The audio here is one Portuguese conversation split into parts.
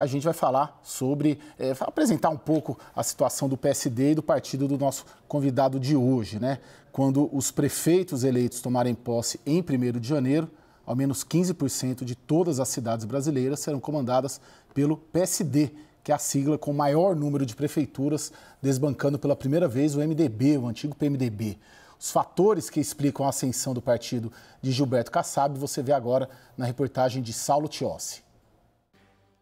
a gente vai falar sobre, é, apresentar um pouco a situação do PSD e do partido do nosso convidado de hoje, né? Quando os prefeitos eleitos tomarem posse em 1 de janeiro, ao menos 15% de todas as cidades brasileiras serão comandadas pelo PSD, que é a sigla com o maior número de prefeituras, desbancando pela primeira vez o MDB, o antigo PMDB. Os fatores que explicam a ascensão do partido de Gilberto Kassab, você vê agora na reportagem de Saulo Tiossi.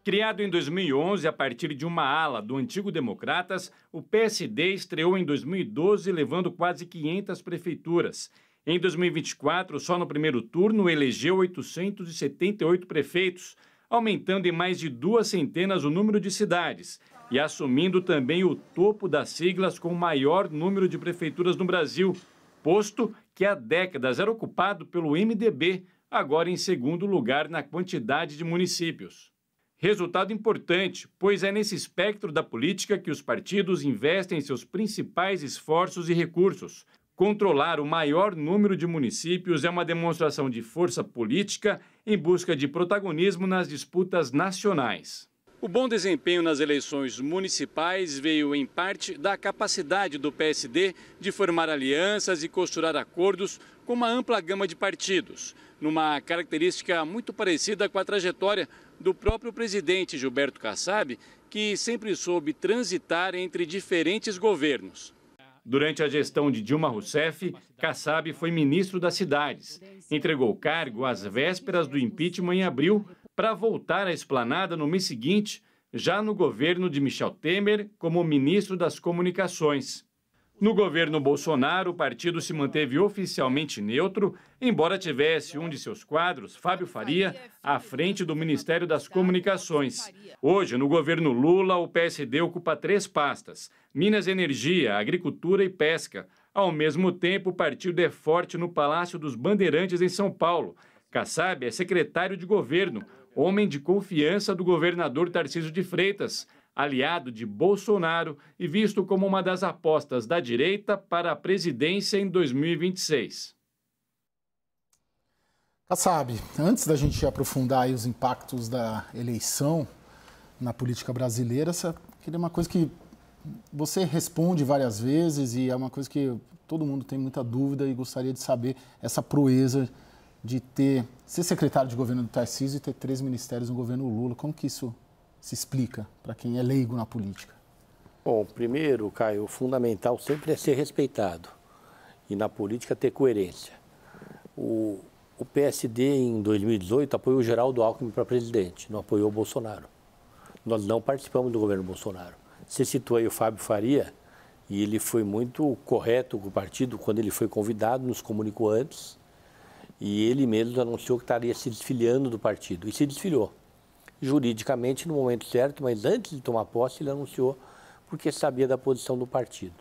Criado em 2011 a partir de uma ala do antigo Democratas, o PSD estreou em 2012 levando quase 500 prefeituras. Em 2024, só no primeiro turno, elegeu 878 prefeitos, aumentando em mais de duas centenas o número de cidades e assumindo também o topo das siglas com o maior número de prefeituras no Brasil, posto que há décadas era ocupado pelo MDB, agora em segundo lugar na quantidade de municípios. Resultado importante, pois é nesse espectro da política que os partidos investem seus principais esforços e recursos. Controlar o maior número de municípios é uma demonstração de força política em busca de protagonismo nas disputas nacionais. O bom desempenho nas eleições municipais veio em parte da capacidade do PSD de formar alianças e costurar acordos com uma ampla gama de partidos, numa característica muito parecida com a trajetória do próprio presidente Gilberto Kassab, que sempre soube transitar entre diferentes governos. Durante a gestão de Dilma Rousseff, Kassab foi ministro das cidades. Entregou o cargo às vésperas do impeachment em abril para voltar à esplanada no mês seguinte, já no governo de Michel Temer como ministro das Comunicações. No governo Bolsonaro, o partido se manteve oficialmente neutro, embora tivesse um de seus quadros, Fábio Faria, à frente do Ministério das Comunicações. Hoje, no governo Lula, o PSD ocupa três pastas: Minas Energia, Agricultura e Pesca. Ao mesmo tempo, o partido é forte no Palácio dos Bandeirantes, em São Paulo. Kassab é secretário de governo, homem de confiança do governador Tarcísio de Freitas aliado de Bolsonaro e visto como uma das apostas da direita para a presidência em 2026. Kassab, antes da gente aprofundar os impactos da eleição na política brasileira, essa queria uma coisa que você responde várias vezes e é uma coisa que todo mundo tem muita dúvida e gostaria de saber essa proeza de ter ser secretário de governo do Tarcísio e ter três ministérios no governo Lula. Como que isso se explica para quem é leigo na política? Bom, primeiro, Caio, o fundamental sempre é ser respeitado e na política ter coerência. O, o PSD, em 2018, apoiou Geraldo Alckmin para presidente, não apoiou o Bolsonaro. Nós não participamos do governo Bolsonaro. Você citou aí o Fábio Faria, e ele foi muito correto com o partido quando ele foi convidado, nos comunicou antes, e ele mesmo anunciou que estaria se desfiliando do partido, e se desfilhou juridicamente no momento certo, mas antes de tomar posse ele anunciou porque sabia da posição do partido.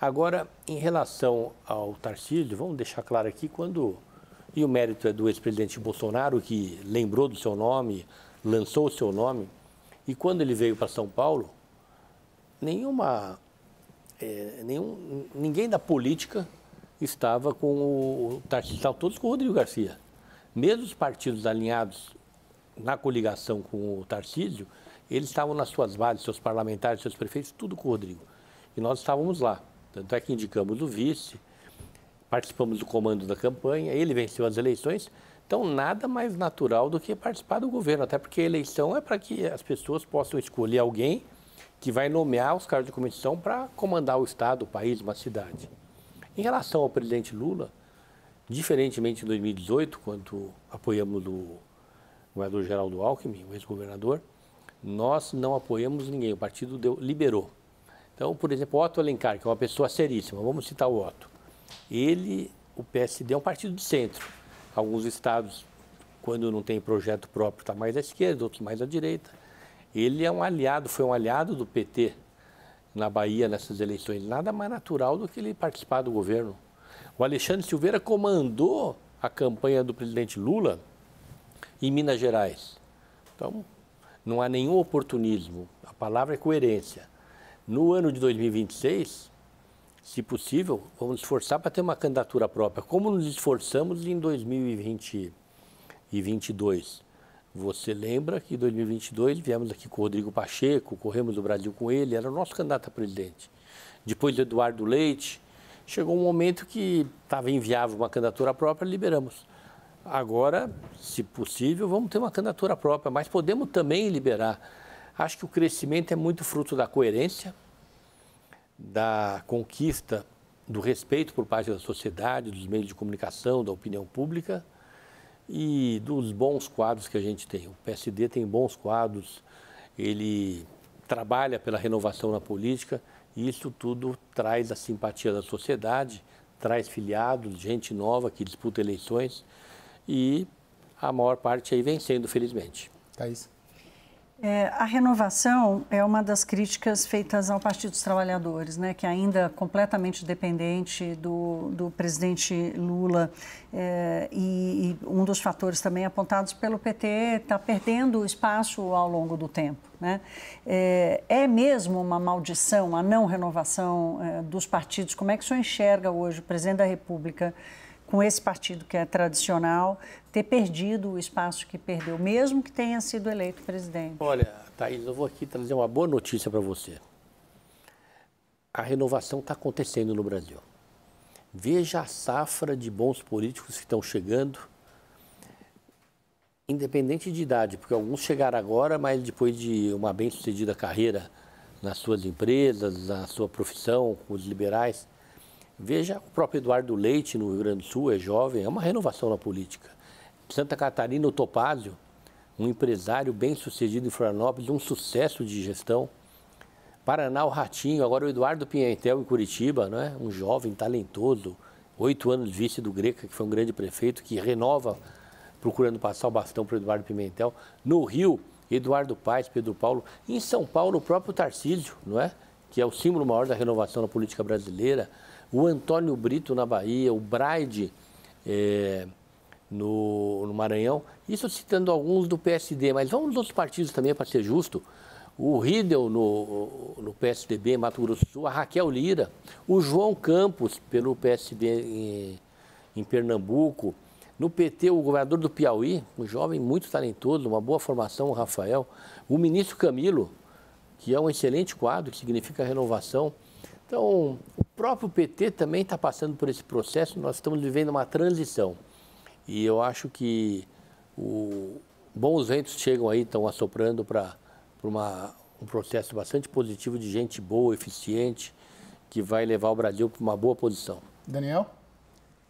Agora, em relação ao Tarcísio, vamos deixar claro aqui quando e o mérito é do ex-presidente Bolsonaro que lembrou do seu nome, lançou o seu nome e quando ele veio para São Paulo, nenhuma é, nenhum, ninguém da política estava com o Tarcísio, todos com o Rodrigo Garcia. Mesmo os partidos alinhados na coligação com o Tarcísio, eles estavam nas suas bases, seus parlamentares, seus prefeitos, tudo com o Rodrigo. E nós estávamos lá. Tanto é que indicamos o vice, participamos do comando da campanha, ele venceu as eleições. Então, nada mais natural do que participar do governo, até porque a eleição é para que as pessoas possam escolher alguém que vai nomear os cargos de comissão para comandar o Estado, o país, uma cidade. Em relação ao presidente Lula, diferentemente de 2018, quando apoiamos o governador Geraldo Alckmin, o ex-governador, nós não apoiamos ninguém, o partido deu, liberou. Então, por exemplo, Otto Alencar, que é uma pessoa seríssima, vamos citar o Otto. Ele, o PSD é um partido de centro. Alguns estados, quando não tem projeto próprio, está mais à esquerda, outros mais à direita. Ele é um aliado, foi um aliado do PT na Bahia nessas eleições. Nada mais natural do que ele participar do governo. O Alexandre Silveira comandou a campanha do presidente Lula em Minas Gerais. Então, não há nenhum oportunismo. A palavra é coerência. No ano de 2026, se possível, vamos nos esforçar para ter uma candidatura própria, como nos esforçamos em 2022. Você lembra que em 2022 viemos aqui com o Rodrigo Pacheco, corremos o Brasil com ele, era o nosso candidato a presidente. Depois do Eduardo Leite, chegou um momento que estava inviável uma candidatura própria, liberamos. Agora, se possível, vamos ter uma candidatura própria, mas podemos também liberar. Acho que o crescimento é muito fruto da coerência, da conquista do respeito por parte da sociedade, dos meios de comunicação, da opinião pública e dos bons quadros que a gente tem. O PSD tem bons quadros, ele trabalha pela renovação na política e isso tudo traz a simpatia da sociedade, traz filiados, gente nova que disputa eleições e a maior parte aí vencendo, felizmente. Thaís. É, a renovação é uma das críticas feitas ao Partido dos Trabalhadores, né, que é ainda completamente dependente do, do presidente Lula é, e, e, um dos fatores também apontados pelo PT está perdendo espaço ao longo do tempo. Né? É, é mesmo uma maldição a não renovação é, dos partidos? Como é que o senhor enxerga hoje o presidente da República? com esse partido que é tradicional, ter perdido o espaço que perdeu, mesmo que tenha sido eleito presidente? Olha, Thaís, eu vou aqui trazer uma boa notícia para você. A renovação está acontecendo no Brasil. Veja a safra de bons políticos que estão chegando, independente de idade, porque alguns chegaram agora, mas depois de uma bem-sucedida carreira nas suas empresas, na sua profissão, com os liberais Veja, o próprio Eduardo Leite, no Rio Grande do Sul, é jovem, é uma renovação na política. Santa Catarina, o Topazio um empresário bem sucedido em Florianópolis, um sucesso de gestão. Paraná, o Ratinho, agora o Eduardo Pimentel, em Curitiba, né? um jovem talentoso, oito anos vice do Greca, que foi um grande prefeito, que renova, procurando passar o bastão para o Eduardo Pimentel. No Rio, Eduardo Paes, Pedro Paulo. Em São Paulo, o próprio Tarcísio, não é? que é o símbolo maior da renovação na política brasileira o Antônio Brito na Bahia, o Braide é, no, no, Maranhão. Isso citando alguns do PSD, mas vamos nos outros partidos também, para ser justo. O Riedel no, no PSDB, Mato Grosso do Sul, a Raquel Lira, o João Campos pelo PSD em, em Pernambuco. No PT, o governador do Piauí, um jovem muito talentoso, uma boa formação, o Rafael. O ministro Camilo, que é um excelente quadro, que significa renovação. Então, o próprio PT também está passando por esse processo, nós estamos vivendo uma transição. E eu acho que o, bons ventos chegam aí, estão assoprando para um processo bastante positivo de gente boa, eficiente, que vai levar o Brasil para uma boa posição. Daniel?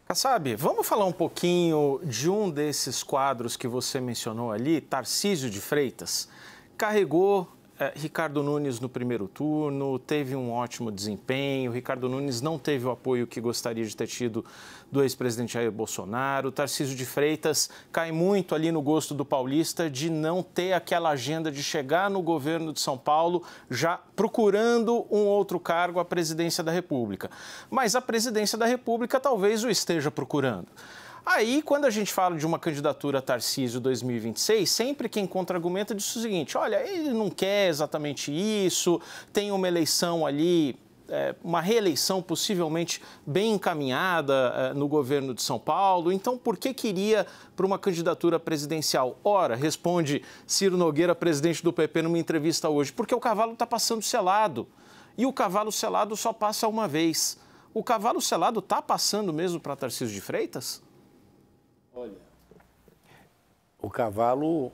Kassab, vamos falar um pouquinho de um desses quadros que você mencionou ali, Tarcísio de Freitas. Carregou é, Ricardo Nunes no primeiro turno teve um ótimo desempenho. Ricardo Nunes não teve o apoio que gostaria de ter tido do ex-presidente Jair Bolsonaro. Tarcísio de Freitas cai muito ali no gosto do paulista de não ter aquela agenda de chegar no governo de São Paulo já procurando um outro cargo à presidência da República. Mas a presidência da República talvez o esteja procurando. Aí, quando a gente fala de uma candidatura Tarcísio 2026, sempre quem contra-argumenta diz o seguinte: olha, ele não quer exatamente isso, tem uma eleição ali é, uma reeleição possivelmente bem encaminhada é, no governo de São Paulo. Então, por que queria para uma candidatura presidencial? Ora, responde Ciro Nogueira, presidente do PP, numa entrevista hoje, porque o cavalo está passando selado. E o cavalo selado só passa uma vez. O cavalo selado está passando mesmo para Tarcísio de Freitas? Olha. O cavalo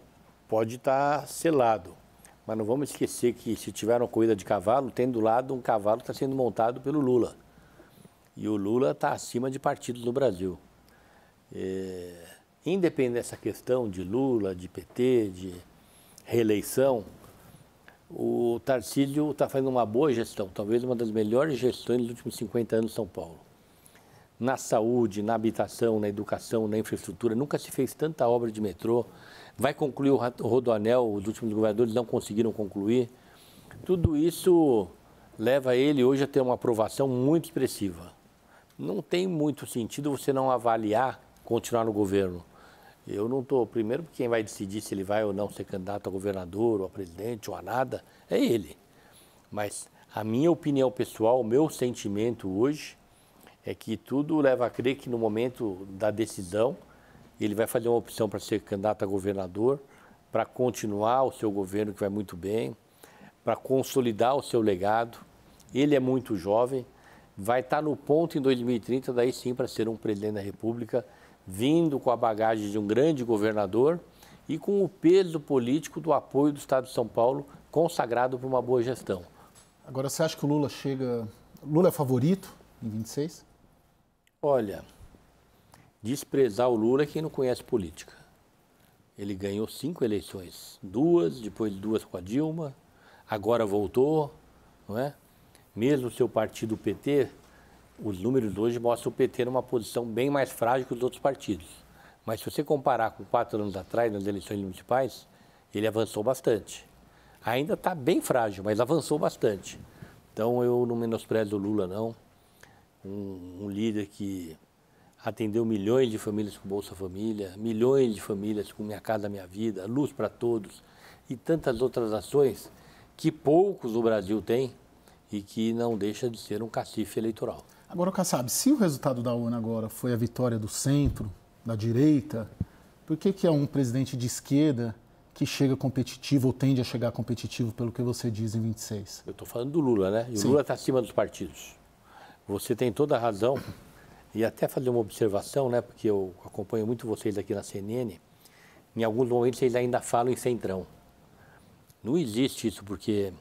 pode estar tá selado, mas não vamos esquecer que se tiver uma corrida de cavalo, tem do lado um cavalo que está sendo montado pelo Lula. E o Lula está acima de partidos no Brasil. É, independente dessa questão de Lula, de PT, de reeleição, o Tarcísio está fazendo uma boa gestão, talvez uma das melhores gestões dos últimos 50 anos em São Paulo na saúde, na habitação, na educação, na infraestrutura. Nunca se fez tanta obra de metrô. Vai concluir o Rodoanel, os últimos governadores não conseguiram concluir. Tudo isso leva ele hoje a ter uma aprovação muito expressiva. Não tem muito sentido você não avaliar continuar no governo. Eu não estou, primeiro, quem vai decidir se ele vai ou não ser candidato a governador, ou a presidente, ou a nada, é ele. Mas a minha opinião pessoal, o meu sentimento hoje é que tudo leva a crer que no momento da decisão ele vai fazer uma opção para ser candidato a governador, para continuar o seu governo que vai muito bem, para consolidar o seu legado. Ele é muito jovem, vai estar no ponto em 2030, daí sim, para ser um presidente da República, vindo com a bagagem de um grande governador e com o peso político do apoio do Estado de São Paulo consagrado para uma boa gestão. Agora, você acha que o Lula chega. Lula é favorito em 26? Olha, desprezar o Lula é quem não conhece política. Ele ganhou cinco eleições, duas, depois duas com a Dilma, agora voltou, não é? Mesmo seu partido, o PT, os números hoje mostram o PT numa posição bem mais frágil que os outros partidos. Mas se você comparar com quatro anos atrás, nas eleições municipais, ele avançou bastante. Ainda está bem frágil, mas avançou bastante. Então eu não menosprezo o Lula, não um, um líder que atendeu milhões de famílias com Bolsa Família, milhões de famílias com Minha Casa Minha Vida, Luz para Todos e tantas outras ações que poucos o Brasil tem e que não deixa de ser um cacife eleitoral. Agora, o Kassab, se o resultado da ONU agora foi a vitória do centro, da direita, por que, que é um presidente de esquerda que chega competitivo ou tende a chegar competitivo, pelo que você diz, em 26? Eu estou falando do Lula, né? E o Lula está acima dos partidos. Você tem toda a razão. E até fazer uma observação, né, porque eu acompanho muito vocês aqui na CNN, em alguns momentos vocês ainda falam em centrão. Não existe isso, porque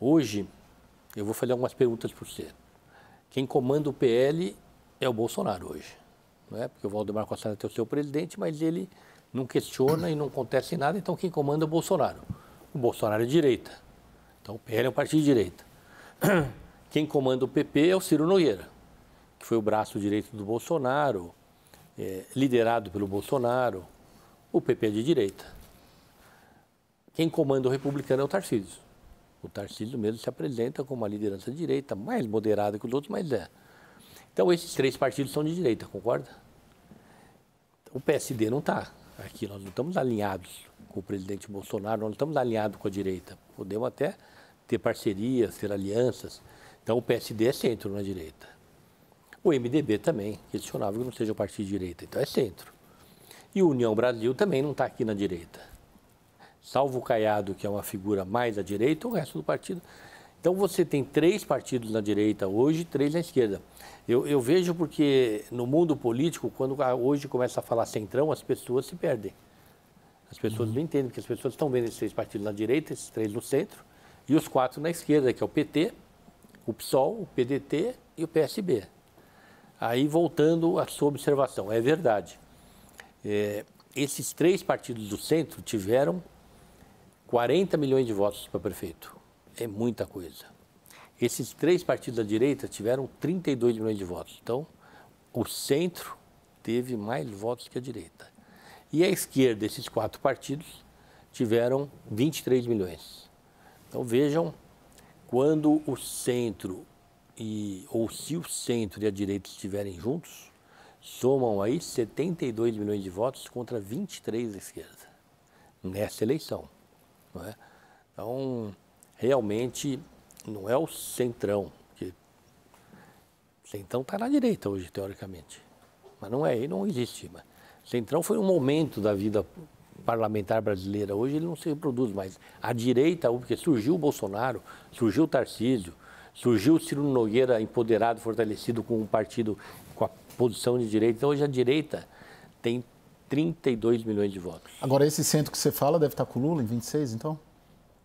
hoje eu vou fazer algumas perguntas para você. Quem comanda o PL é o Bolsonaro hoje. Né? Porque o Valdemar Costa Neto é o seu presidente, mas ele não questiona e não acontece nada, então quem comanda é o Bolsonaro. O Bolsonaro é direita. Então o PL é um partido de direita. Quem comanda o PP é o Ciro Nogueira, que foi o braço direito do Bolsonaro, é, liderado pelo Bolsonaro. O PP é de direita. Quem comanda o republicano é o Tarcísio. O Tarcísio mesmo se apresenta como uma liderança de direita, mais moderada que os outros, mas é. Então, esses três partidos são de direita, concorda? O PSD não está aqui, nós não estamos alinhados com o presidente Bolsonaro, nós não estamos alinhados com a direita. Podemos até ter parcerias, ter alianças, então o PSD é centro na direita. O MDB também, questionável que não seja o partido de direita, então é centro. E o União Brasil também não está aqui na direita. Salvo o Caiado, que é uma figura mais à direita, o resto do partido. Então você tem três partidos na direita hoje, três na esquerda. Eu, eu vejo porque no mundo político, quando ah, hoje começa a falar centrão, as pessoas se perdem. As pessoas uhum. não entendem, porque as pessoas estão vendo esses três partidos na direita, esses três no centro, e os quatro na esquerda, que é o PT, o PSOL, o PDT e o PSB. Aí, voltando à sua observação, é verdade. É, esses três partidos do centro tiveram 40 milhões de votos para prefeito. É muita coisa. Esses três partidos da direita tiveram 32 milhões de votos. Então, o centro teve mais votos que a direita. E a esquerda, esses quatro partidos, tiveram 23 milhões. Então, vejam quando o centro e ou se o centro e a direita estiverem juntos, somam aí 72 milhões de votos contra 23 da esquerda nessa eleição. Não é? Então, realmente, não é o centrão. Que... Centrão está na direita hoje, teoricamente. Mas não é, ele não existe. Mas centrão foi um momento da vida parlamentar brasileira hoje ele não se reproduz mais. A direita, porque surgiu o Bolsonaro, surgiu o Tarcísio, surgiu o Ciro Nogueira empoderado, fortalecido com um partido com a posição de direita. Então hoje a direita tem 32 milhões de votos. Agora esse centro que você fala deve estar com o Lula em 26, então?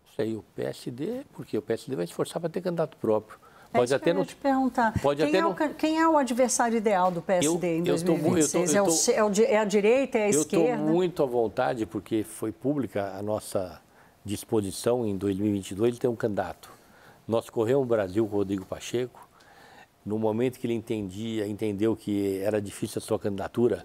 Não sei, o PSD, porque o PSD vai se esforçar para ter candidato próprio. É pode é até não te perguntar. Pode quem, até é o, não... quem é o adversário ideal do PSD eu, em 2026? é, é, é a direita, é a eu esquerda? Eu estou muito à vontade, porque foi pública a nossa disposição em 2022 de ter um candidato. Nós corremos o Brasil com o Rodrigo Pacheco. No momento que ele entendia, entendeu que era difícil a sua candidatura,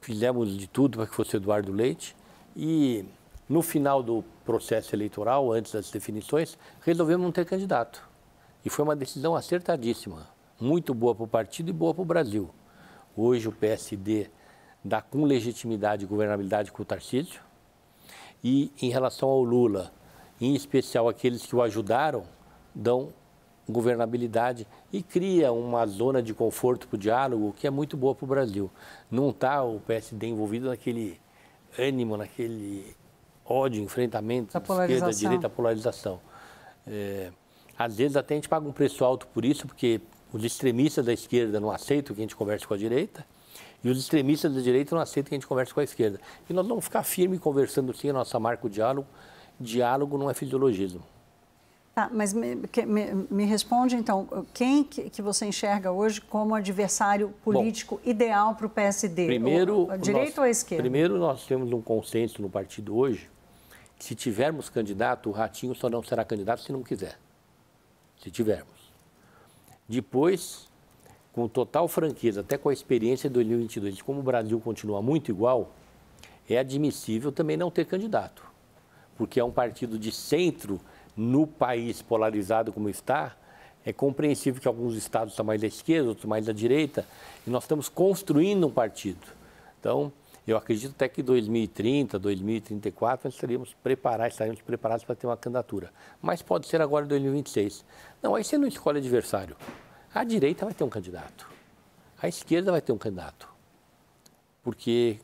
fizemos de tudo para que fosse Eduardo Leite. E no final do processo eleitoral, antes das definições, resolvemos não ter candidato. E foi uma decisão acertadíssima, muito boa para o partido e boa para o Brasil. Hoje o PSD dá com legitimidade e governabilidade com o Tarcísio. E em relação ao Lula, em especial aqueles que o ajudaram, dão governabilidade e cria uma zona de conforto para o diálogo que é muito boa para o Brasil. Não está o PSD envolvido naquele ânimo, naquele ódio, enfrentamento, esquerda, direita, polarização. É, às vezes até a gente paga um preço alto por isso, porque os extremistas da esquerda não aceitam que a gente converse com a direita e os extremistas da direita não aceitam que a gente converse com a esquerda. E nós vamos ficar firme conversando sim, a nossa marca, o diálogo. Diálogo não é fisiologismo. Tá, mas me, me, me, responde então, quem que, que, você enxerga hoje como adversário político Bom, ideal para o PSD? Primeiro, ou, direita ou esquerda? Primeiro, nós temos um consenso no partido hoje. Que se tivermos candidato, o Ratinho só não será candidato se não quiser se tivermos. Depois, com total franqueza, até com a experiência de 2022, como o Brasil continua muito igual, é admissível também não ter candidato, porque é um partido de centro no país polarizado como está. É compreensível que alguns estados estão mais da esquerda, outros mais da direita, e nós estamos construindo um partido. Então, eu acredito até que 2030, 2034, nós estaremos preparados, estaríamos preparados para ter uma candidatura. Mas pode ser agora em 2026. Não, aí você não escolhe adversário. A direita vai ter um candidato. A esquerda vai ter um candidato. Porque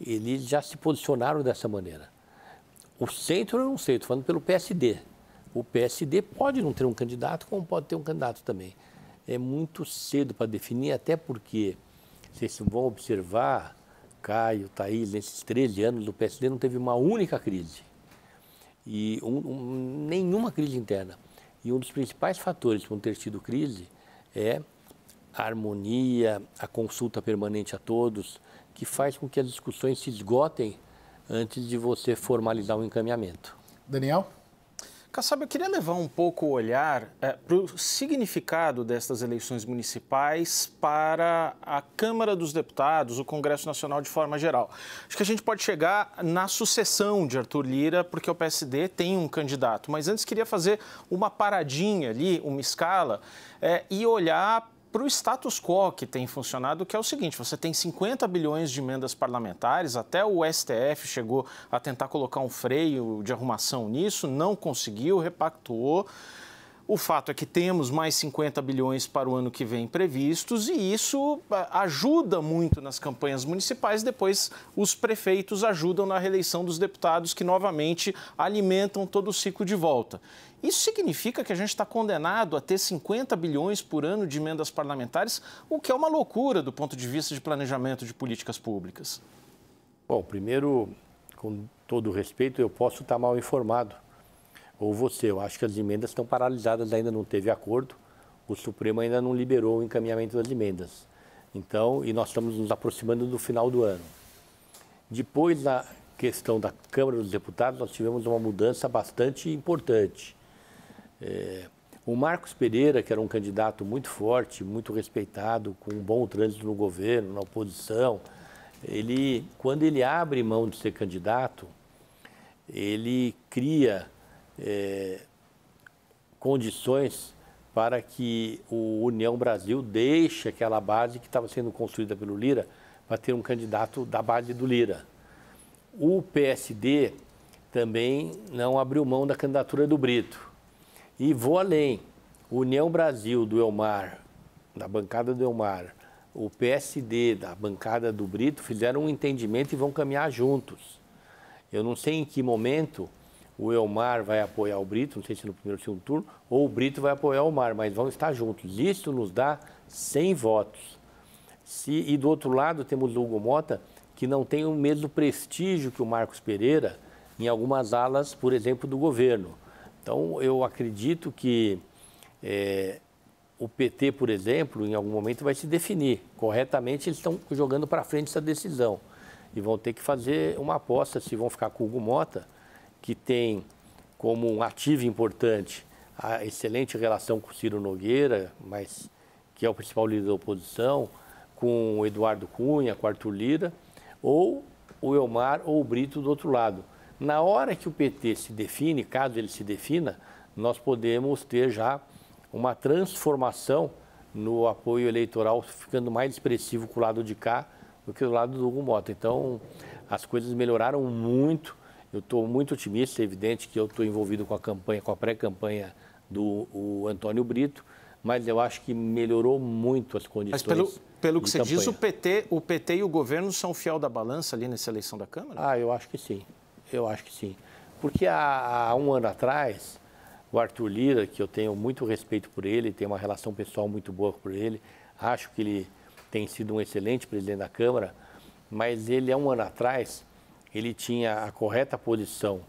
eles já se posicionaram dessa maneira. O centro eu não sei, estou falando pelo PSD. O PSD pode não ter um candidato, como pode ter um candidato também. É muito cedo para definir, até porque vocês vão observar Caio, Thaís, nesses 13 anos do PSD não teve uma única crise. E um, um, nenhuma crise interna. E um dos principais fatores para ter sido crise é a harmonia, a consulta permanente a todos, que faz com que as discussões se esgotem antes de você formalizar um encaminhamento. Daniel? Kassab, eu queria levar um pouco o olhar é, eh, para o significado destas eleições municipais para a Câmara dos Deputados, o Congresso Nacional de forma geral. Acho que a gente pode chegar na sucessão de Arthur Lira, porque o PSD tem um candidato. Mas antes queria fazer uma paradinha ali, uma escala, é, e olhar para o status quo que tem funcionado, que é o seguinte: você tem 50 bilhões de emendas parlamentares, até o STF chegou a tentar colocar um freio de arrumação nisso, não conseguiu, repactuou. O fato é que temos mais 50 bilhões para o ano que vem previstos e isso ah, ajuda muito nas campanhas municipais. Depois, os prefeitos ajudam na reeleição dos deputados, que novamente alimentam todo o ciclo de volta. Isso significa que a gente está condenado a ter 50 bilhões por ano de emendas parlamentares, o que é uma loucura do ponto de vista de planejamento de políticas públicas. Bom, primeiro, com todo respeito, eu posso estar mal informado ou você. Eu acho que as emendas estão paralisadas, ainda não teve acordo. O Supremo ainda não liberou o encaminhamento das emendas. Então, e nós estamos nos aproximando do final do ano. Depois da questão da Câmara dos Deputados, nós tivemos uma mudança bastante importante. É, o Marcos Pereira, que era um candidato muito forte, muito respeitado, com um bom trânsito no governo, na oposição, ele, quando ele abre mão de ser candidato, ele cria é, condições para que o União Brasil deixe aquela base que estava sendo construída pelo Lira para ter um candidato da base do Lira. O PSD também não abriu mão da candidatura do Brito. E vou além. União Brasil do Elmar, da bancada do Elmar, o PSD da bancada do Brito fizeram um entendimento e vão caminhar juntos. Eu não sei em que momento o Elmar vai apoiar o Brito, não sei se no primeiro ou segundo turno, ou o Brito vai apoiar o Elmar, mas vão estar juntos. Isso nos dá 100 votos. Se, e do outro lado temos o Hugo Mota, que não tem o mesmo prestígio que o Marcos Pereira em algumas alas, por exemplo, do governo. Então, eu acredito que é, o PT, por exemplo, em algum momento vai se definir. Corretamente, eles estão jogando para frente essa decisão. E vão ter que fazer uma aposta se vão ficar com o Hugo Mota que tem como um ativo importante a excelente relação com Ciro Nogueira, mas que é o principal líder da oposição, com Eduardo Cunha, com Arthur Lira, ou o Elmar ou o Brito do outro lado. Na hora que o PT se define, caso ele se defina, nós podemos ter já uma transformação no apoio eleitoral, ficando mais expressivo com o lado de cá do que o lado do Hugo Mota. Então, as coisas melhoraram muito eu estou muito otimista, é evidente que eu estou envolvido com a campanha, com a pré-campanha do o Antônio Brito, mas eu acho que melhorou muito as condições. Mas pelo, pelo que você campanha. diz, o PT, o PT e o governo são fiel da balança ali nessa eleição da Câmara? Ah, eu acho que sim. Eu acho que sim. Porque há, há um ano atrás, o Arthur Lira, que eu tenho muito respeito por ele, tenho uma relação pessoal muito boa por ele, acho que ele tem sido um excelente presidente da Câmara, mas ele, há um ano atrás, ele tinha a correta posição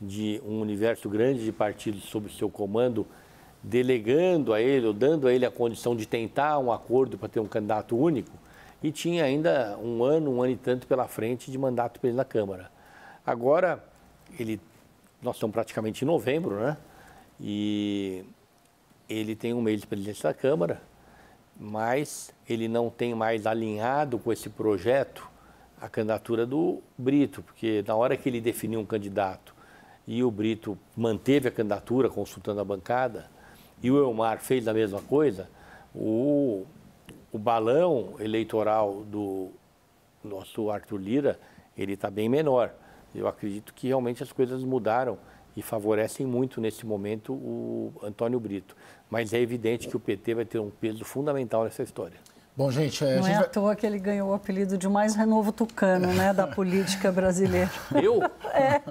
de um universo grande de partidos sob seu comando, delegando a ele ou dando a ele a condição de tentar um acordo para ter um candidato único, e tinha ainda um ano, um ano e tanto pela frente de mandato para ele na Câmara. Agora, ele, nós estamos praticamente em novembro, né? E ele tem um mês de presidência da Câmara, mas ele não tem mais alinhado com esse projeto a candidatura do Brito, porque na hora que ele definiu um candidato e o Brito manteve a candidatura consultando a bancada, e o Elmar fez a mesma coisa, o, o balão eleitoral do nosso Arthur Lira, ele está bem menor. Eu acredito que realmente as coisas mudaram e favorecem muito nesse momento o Antônio Brito. Mas é evidente que o PT vai ter um peso fundamental nessa história. Bom, gente, é, não gente é vai... à toa que ele ganhou o apelido de mais renovo tucano, né, da política brasileira. Eu? É.